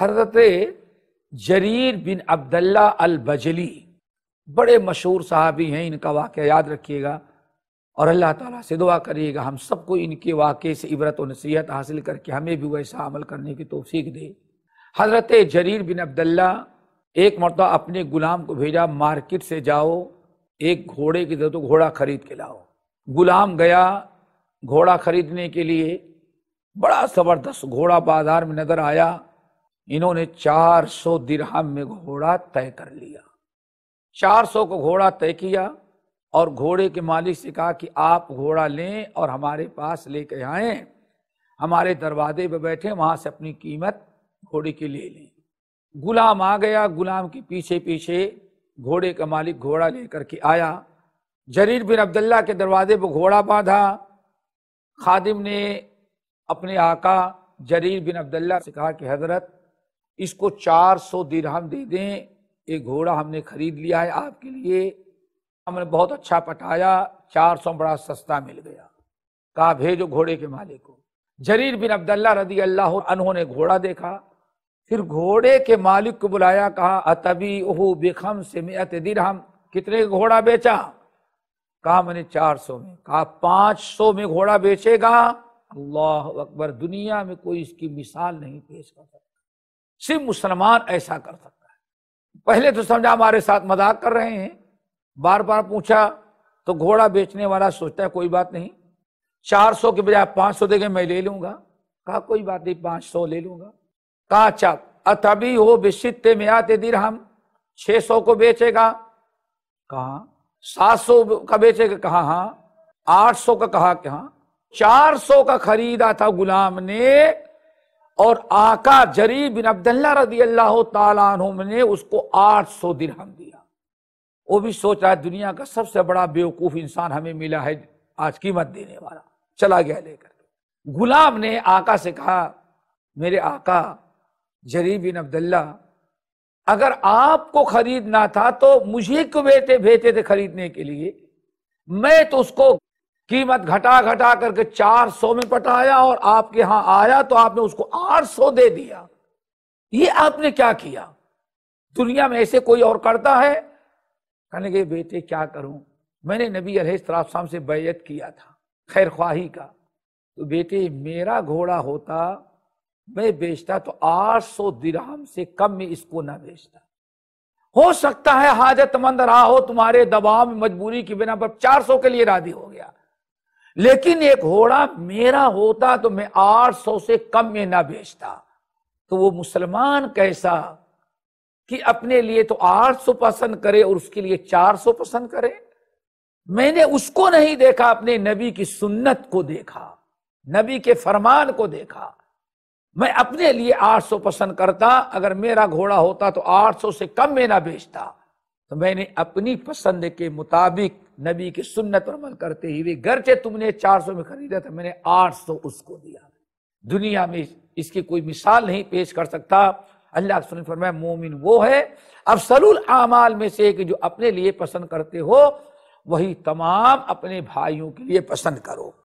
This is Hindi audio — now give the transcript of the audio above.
हजरत जरीर बिन अब्दुल्ला अल बजली बड़े मशहूर साहबी हैं इनका वाक़ याद रखिएगा और अल्लाह ताला से दुआ करिएगा हम सबको इनके वाक़े से इबरत व नसीहत हासिल करके हमें भी वैसा अमल करने की तोफीक दे हज़रत जरीर बिन अब्दुल्ला एक मरतबा अपने गुलाम को भेजा मार्केट से जाओ एक घोड़े की जरूरत तो घोड़ा खरीद के लाओ गुलाम गया घोड़ा खरीदने के लिए बड़ा ज़बरदस्त घोड़ा बाजार में नज़र आया इन्होंने 400 दिरहम में घोड़ा तय कर लिया 400 को घोड़ा तय किया और घोड़े के मालिक से कहा कि आप घोड़ा लें और हमारे पास कर आए हमारे दरवाजे पर बैठे वहाँ से अपनी कीमत घोड़े की ले लें गुलाम आ गया गुलाम के पीछे पीछे घोड़े का मालिक घोड़ा लेकर के आया जरीर बिन अब्दुल्ला के दरवाजे पर घोड़ा बांधा खादिम ने अपने आका जरीर बिन अब्दुल्ला से कहा कि हजरत इसको 400 दिरहम दे दें ये घोड़ा हमने खरीद लिया है आपके लिए हमने बहुत अच्छा पटाया 400 बड़ा सस्ता मिल गया कहा भेजो घोड़े के मालिक को जरीर बिन अब्दुल्ला रदी अल्लाह उन्होंने घोड़ा देखा फिर घोड़े के मालिक को बुलाया कहा अतबी ओह बेखम से मेत दिरहम कितने घोड़ा बेचा कहा मैंने 400 में कहा 500 में घोड़ा बेचेगा अल्लाह अकबर दुनिया में कोई इसकी मिसाल नहीं पेश कर सकता सिर्फ मुसलमान ऐसा कर सकता है पहले तो समझा हमारे साथ मजाक कर रहे हैं बार बार पूछा तो घोड़ा बेचने वाला सोचता है कोई बात नहीं चार सौ के बजाय पांच सौ देखे मैं ले लूंगा कहा कोई बात नहीं पांच सौ ले लूंगा कहा अच्छा अतभी हो विशित्ते में आते दिन हम छे सौ को बेचेगा कहा सात सौ का बेचेगा कहा हाँ आठ सौ का कहा क्या हाँ। चार सौ का खरीदा था गुलाम ने और आका जरी बिन अब्दुल्ला रजी अल्लाह तुम ने उसको आठ सौ दिरहम दिया वो भी सोच रहा है दुनिया का सबसे बड़ा बेवकूफ़ इंसान हमें मिला है आज कीमत देने वाला चला गया लेकर गुलाम ने आका से कहा मेरे आका जरी बिन अब्दुल्ला अगर आपको खरीदना था तो मुझे क्यों बेटे भेजते थे खरीदने के लिए मैं तो उसको कीमत घटा घटा करके 400 में पटाया और आपके यहां आया तो आपने उसको 800 दे दिया ये आपने क्या किया दुनिया में ऐसे कोई और करता है कहने के बेटे क्या करूं मैंने नबी शाम से बैत किया था खैर ख्वाही का तो बेटे मेरा घोड़ा होता मैं बेचता तो 800 दिराम से कम में इसको ना बेचता हो सकता है हाजतमंद रहा हो तुम्हारे दबाव में मजबूरी की बिना पर 400 के लिए राजी हो गया लेकिन एक घोड़ा मेरा होता तो मैं आठ सौ से कम में ना बेचता तो वो मुसलमान कैसा कि अपने लिए तो आठ सौ पसंद करे और उसके लिए चार सौ पसंद करे मैंने उसको नहीं देखा अपने नबी की सुन्नत को देखा नबी के फरमान को देखा मैं अपने लिए आठ सौ पसंद करता अगर मेरा घोड़ा होता तो आठ सौ से कम में ना बेचता तो मैंने अपनी पसंद के मुताबिक नबी की सुन्नत पर अमल करते हुए से तुमने 400 में खरीदा था मैंने 800 उसको दिया दुनिया में इसकी कोई मिसाल नहीं पेश कर सकता अल्लाह सुन फरमाए मोमिन वो है अब सलूल आमाल में से कि जो अपने लिए पसंद करते हो वही तमाम अपने भाइयों के लिए पसंद करो